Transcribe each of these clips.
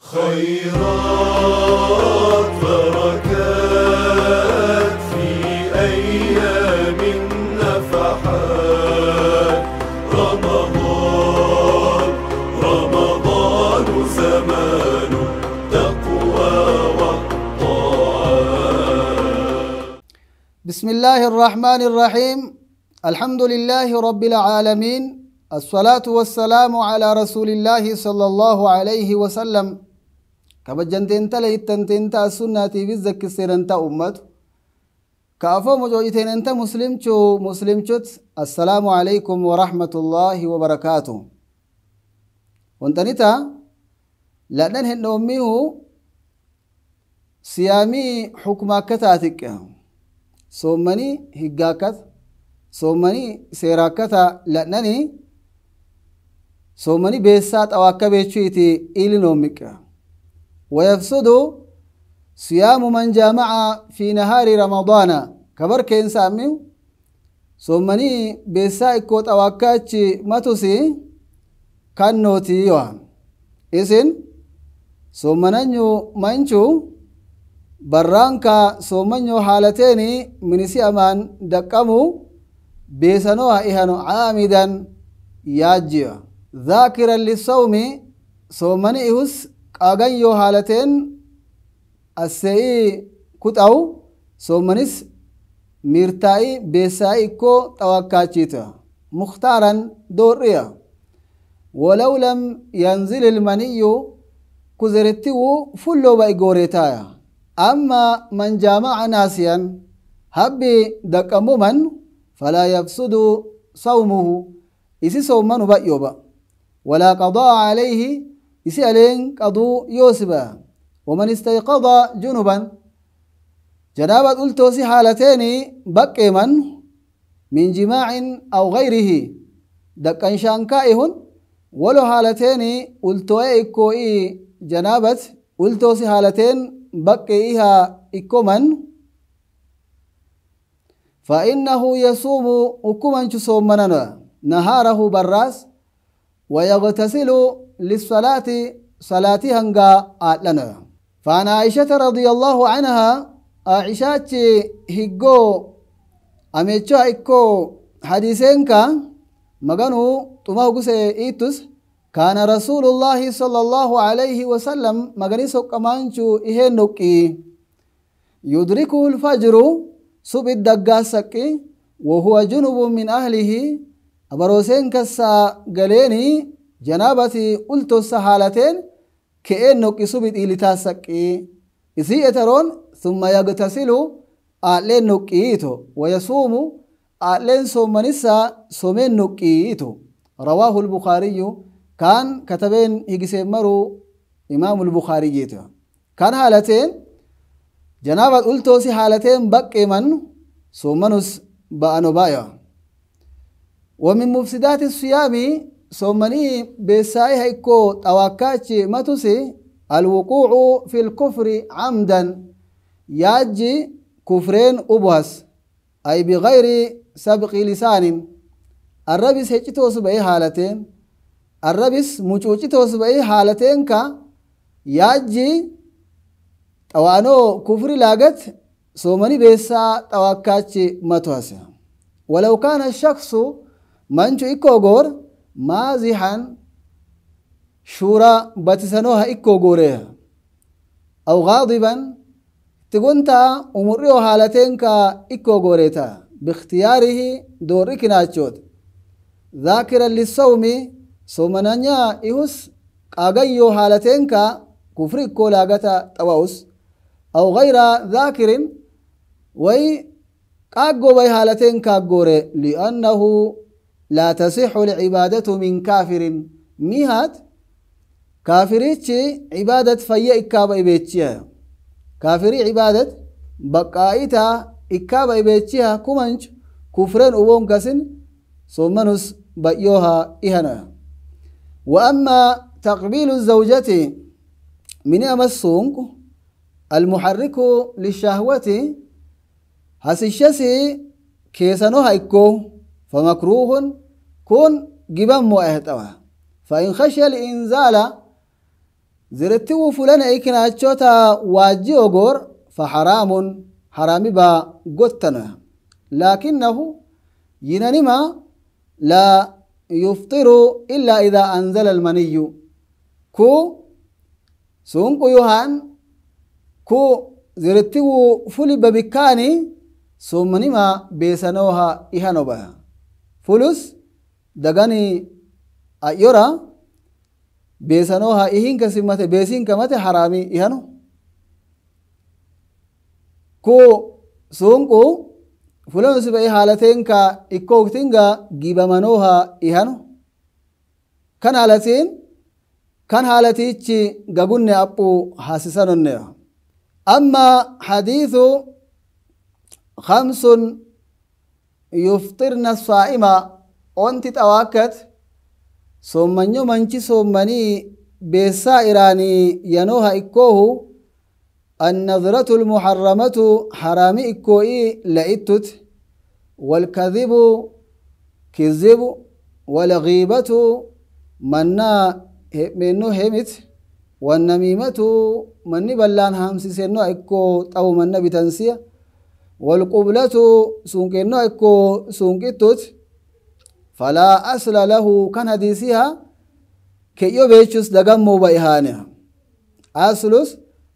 خيرات بركات في أيام النفحات رمضان رمضان زمان التقوى والطاعات بسم الله الرحمن الرحيم الحمد لله رب العالمين الصلاة والسلام على رسول الله صلى الله عليه وسلم kabajjantee intala hittantee intaa sunnaatiifis zakkistee dantaa ummatu كافو مجوجتين انت مسلمچو مسلمچوت السلام عليكم ورحمة الله وبركاته وانتنيتا لأنن هن أميه سيامي حكما كتاتك سومني هقاكت سومني سيراكتا لأنني سومني بيسات أواكبه چويتي إلي نومك ويفسد صيام من جامع في نهار رمضان كبر كين سامي سومني بيسا إكوت أواكاتش ماتوسي كان نوتي يوان إسن سومنانيو منشو barraanka soomanyoo haalateeni minisi amaan daqqamu beesanoha ihanu caamidan yaajjiya dhaakiran lisawmi soomani ihus qaagan yoo haalateen assee'ii kuxa'u soommanis miirtaa'i beessaa'i ikkoo xawakkaachita muktaaran doorriya ولو لم ينزل المني كزرتي فلو بايغوريتايا أما من جامع ناسيا هبي دقموما فلا يفسد صومه إسي صومن بأيوبا ولا قضاء عليه يسألين قضو يوسبا ومن استيقظ جنوبا جنابة قلتو سي حالتين بقي من من جماع أو غيره إنشان كائهن ولو حالتين قلتو إيه إكو إي جنابة قلتو سي حالتين بقي إيها إكو من فإنه يصوم أكمن شصوم نهاره براس ويغتسل للصلاة صلاة هنغا آتلنا فانا عائشة رضي الله عنها عائشة هيجو أميتشو إكو حديثينك مغانو تمهو قسي إيتوس كان رسول الله صلى الله عليه وسلم مغاني مغني سوكمانشو إهنوكي يدركه الفجر سبيد دقاسك وهو جنوب من أهله abarooseen keessaa galeeni janaabati ultossa haalateen ke'een noqqisu bidhiilitaa saqqii isii etaroon summa yagtasilu aadleen noqqiiito wayasuumu aadleen soommanissaa someen noqqiiito rawaahu lbukaariyyu kaan katabeen higiseen maruu imaamu lbukaariyyiito kaan haalateen janaabat ultoosi haalateen baqqeeman soommanus ba'ano ba'ewa ومن مفسدات الصيام صومني بساي هيكو تواكاتي ماتوسي الوقوع في الكفر عمدا ياجي كفرين أبوس أي بغير سبق لسان الربس هيتوس بأي حالتين الربس مجوجي بأي حالتين كا ياجي توانو كفر لاغت صومني بيسا تواكاتي ماتوسي ولو كان الشخص manchu ikkoo goor maazihan shuuraa batisanoha ikkoo gooreha aw gaadiban tiguntaa umurriyoo haalatenka ikkoo gooreeta biikhtiyaarihi doorri kinaachoot dhaakiran lissawmi somananyaa ihus qaagayyoo haalatenka kufri ikkoo laagata xawa'us aw gayra dhaakirin way qaaggoo bay haalatenkaa goore li'annahu لا تصح العبادة من كافر ميهات كافريتش عبادة فيا إكابة إبيتشيا كافري عبادة بقائتا إكابة إبيتشيا كمانش كفرين أبوم كسن سومنس بأيوها إهنا وأما تقبيل الزوجة من أمسونك المحرك للشهوة هسيشسي كيسانوها إكو فمكروه كون جبان مؤهتوا فإن خشي الإنزال زرتو فلان إيكنا أتشوتا واجي أغور فحرام حرام با قتنا لكنه ينانما لا يفطر إلا إذا أنزل المني كو سونكو يوهان كو زرتو فلي ببكاني سومنما بيسانوها إهانو بها fulus dagani ayora beesanoo haa ihiin ka simmate beesiin ka mate haraamii ihano ko sonqo fulanu siba'i haalateen ka ikkootin ga gibamanoo haa ihano kan haalatiin kan haalatiichi gagunne aphu haasisanonneha amma hadiithu خمس يفطرن الصائم وانت تواكت صومنيو منشي صومني بيسا إراني ينوها إكوه النظرة المحرمة حرام إكوئي لإتت والكذب كذب والغيبة منا منو همت والنميمة من بلان هامسي سنو إكو أو من بتنسيه والقبلة سنكنا إكو توت فلا أصل له كان حديثها كي يبيتشس دقم أصلوس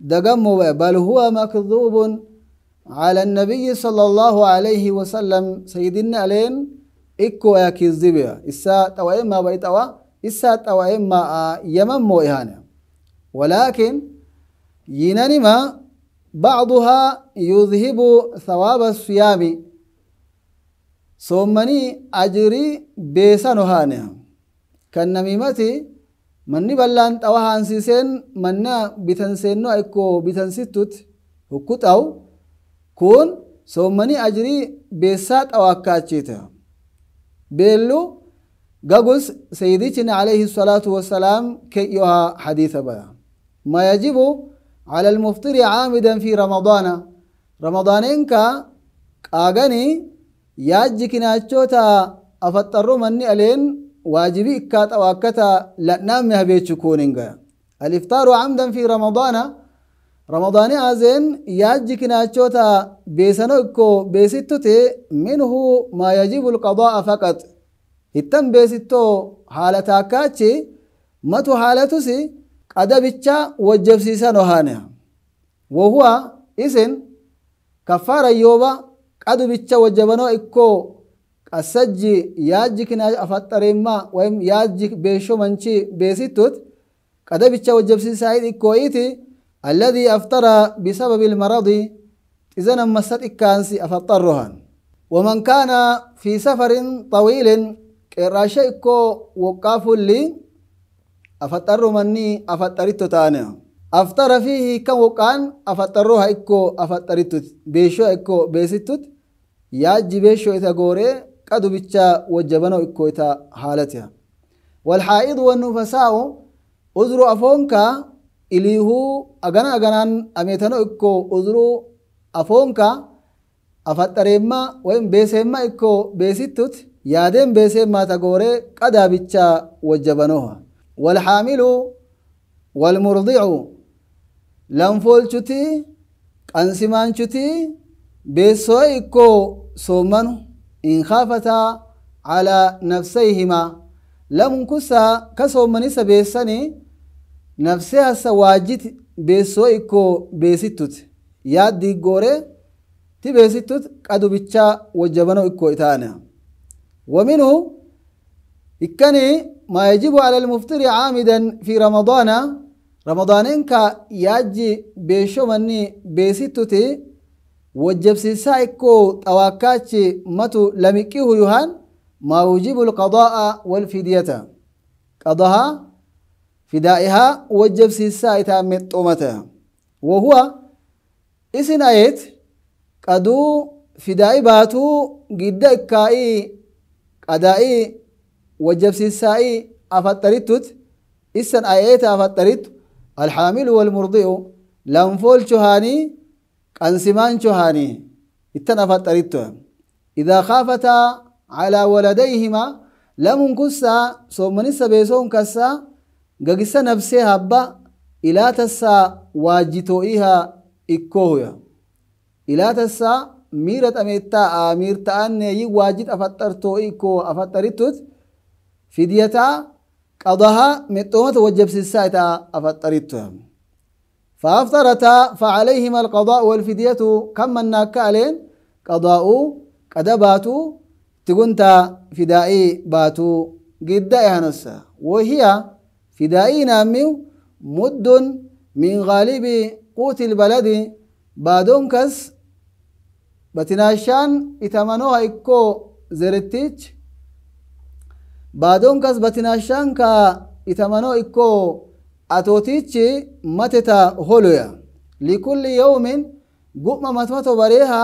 دقام دقم بل هو مكذوب على النبي صلى الله عليه وسلم سيدنا علين إكو أكذبها إسا توائم ما بيتوا إسا توائم يمم إهانها ولكن ينانما بعضها يذهب ثواب الصيام صومني أجري بيسان هانها كالنميمة مني بلان توهان سيسين منا بتنسينو ايكو بتنسيتوت هكوت أو كون صومني أجري بيسات أو أكاتشيتها بيلو قاقوس سيدتنا عليه الصلاة والسلام كيها حديث بها ما يجب على المفطر عامدا في رمضان رمضان إنك أغني ياجكنا أجوتا أفطر مني ألين واجبي إكات أو أكتا لأنامها الإفطار عمدا في رمضان رمضان أزين ياجكنا أجوتا بيسنوكو بيستتي منه ما يجب القضاء فقط هتم بيستو حالة كاتشي متو سي adabicha wajjabsiisan ohaanea wahuwa isin kafaara yooba qadu bicha wajjabanoo ikkoo qassajji yaajji kinaa afaxareemmaa wayim yaajji beesho manchi beesittut qadabicha wajjabsiisaa dhikkoo'iti alladii aftaraa bisababi ilmaradi izana massa dhikkaansi afaxarrohan waman kaana fi safarin طawiilin qeerraasha ikkoo woqqaa fulli afaxarru manni afaxaritto taane aftara fihi kan woqaan afaxarroo ha ikkoo afaxarittuti beeshoo ha ikkoo beesittuti yaajji beeshoo isa gooree qadu bicha wajjabanoo ikkoo ita haalatiha walxaa'idu wannufasaa'u uzru afoonka iliihuu agana aganaan ameetanoo ikkoo uzru afoonka afaxareemma woyim beeseemma ikkoo beesittuti yaadeen beeseemmaa ta gooree qadaa bicha wajjabanooha والحامل والمرضع لنفول شتي قنسمان بسويكو صومن إن خافتا على نفسيهما لم كسا كصومن سبيسني نفسها سواجت بسويكو بيستت يا دي غوري تي بيستت قدو بيتشا وجبنو إكو إتانا ومنه إكني ما يجب على المفطر عامدا في رمضان رمضان انك ياجي بيشو مني وجب سيسايكو سايكو تواكاتشي متو لمكيه يهان ما يجب القضاء والفدية قضاء فدائها وجب سيسايتا متومتا وهو اسن ايت قدو فدائباتو جدا كاي قدائي وجبسيسائي أفتريتوت إسن آيات أفتريت الحامل والمرضي لنفول شهاني قنسمان شهاني إتن أفتريت إذا خافتا على ولديهما لم كسا سومن سبيسون كسا ققس نفسي هبا إلا تسا واجتوئيها إكوهيا إلا تسا ميرت أميتا آمير تأني واجد أفترتو إكو أفترتوت فديتا qadahaa mixxoomata وجب itaa afaxxariittu yaamne فأفطرتا فعليهما القضاء والفدية كم من كالين قضاء قدباتو تقنتا فدائي باتو قد إهنسا وهي فدائي نامي مد من غالب قوت البلد بادون كس بتناشان إتمنوها إكو زرتيج baadoon kas batinaashaan ka itamanoo ikkoo atootichi mateta holuya likulli yawmin gu'ma matmato bareeha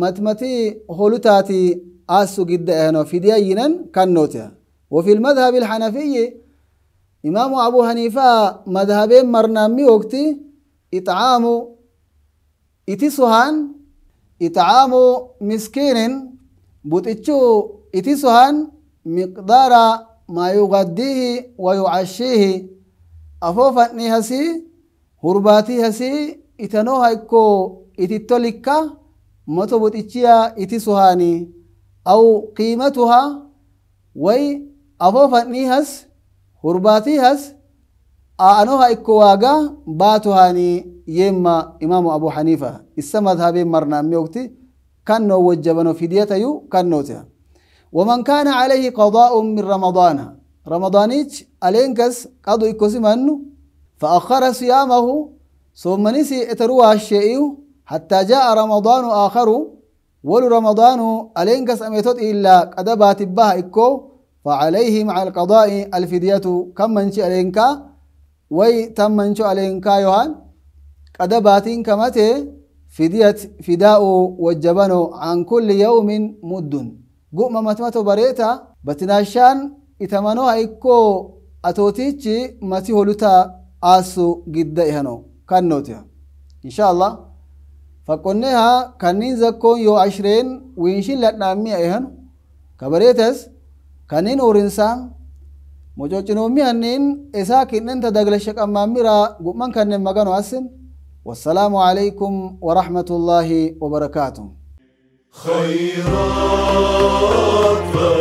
matmati holutaati آسو جدا هنا في دينا كان نوتها وفي المذهب الحنفي إمام أبو حنيفة مذهبين مرنامي وقتي إطعام إتسهان إطعام مسكين بوتيتشو إتسهان مقدار ما يغديه ويعشيه أفوفا نهسي هرباتي هسي إتنو هيكو إتتولكا متبوت إتشيا إتسوهاني أو قيمتها وي أفوفا نهس هرباتي هس آنوها إكواغا باتوهاني يما إمام أبو حنيفة إسا مذهبين مرنا ميوكتي كان نو وجبنو فديتيو كان نوتها ومن كان عليه قضاء من رمضان رمضانيش ألينكس قدو يكوسي منه فأخر صيامه ثم نسي اتروا الشيء حتى جاء رمضان آخر ولو رمضان ألينكس أميتوت إلا قدبات بها إكو فعليه مع القضاء الفدية كم منش ألينكا وي تم منش ألينكا يوهان قدبات كمته فدية فداء وجبن عن كل يوم مدن gu'mamati matmato bareeta batinaashaan itamano ha'ikkoo atootichi mati holuta aassu gidda ihano kannootiha insha allah faqqonneha zakkoon yoo ashreen wiinshin ladhaammiya ihanu kabareetas kannin uurinsaan mococinoommi hannin isaa kin'enta daglashe qammaamira gu'man kannen magano assin والسلام عليكم ورحمة الله خيرات